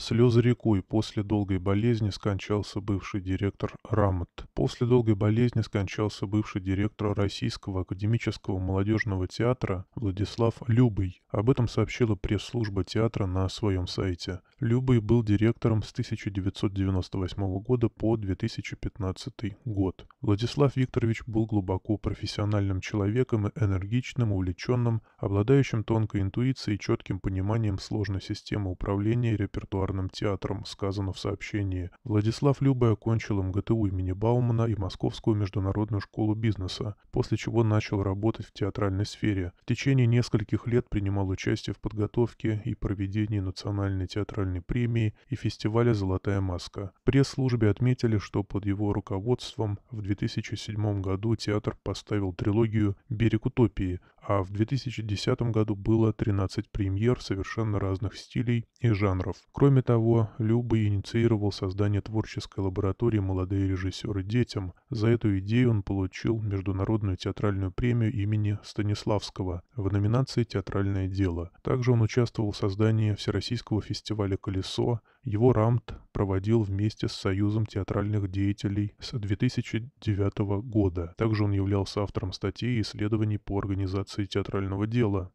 Слезы рекой после долгой болезни скончался бывший директор РАМОТ. После долгой болезни скончался бывший директор Российского академического молодежного театра Владислав Любый. Об этом сообщила пресс-служба театра на своем сайте. Любый был директором с 1998 года по 2015 год. Владислав Викторович был глубоко профессиональным человеком, и энергичным, увлеченным, обладающим тонкой интуицией и четким пониманием сложной системы управления и репертуара Гуманитарным театром, сказано в сообщении. Владислав Любый окончил МГТУ имени Баумана и Московскую международную школу бизнеса, после чего начал работать в театральной сфере. В течение нескольких лет принимал участие в подготовке и проведении Национальной театральной премии и фестиваля «Золотая маска». В пресс-службе отметили, что под его руководством в 2007 году театр поставил трилогию «Берег утопии», а в 2010 году было 13 премьер совершенно разных стилей и жанров. Кроме того, Люба инициировал создание творческой лаборатории «Молодые режиссеры детям». За эту идею он получил Международную театральную премию имени Станиславского в номинации «Театральное дело». Также он участвовал в создании Всероссийского фестиваля «Колесо», его Рамт проводил вместе с Союзом театральных деятелей с 2009 года. Также он являлся автором статей и исследований по организации театрального дела,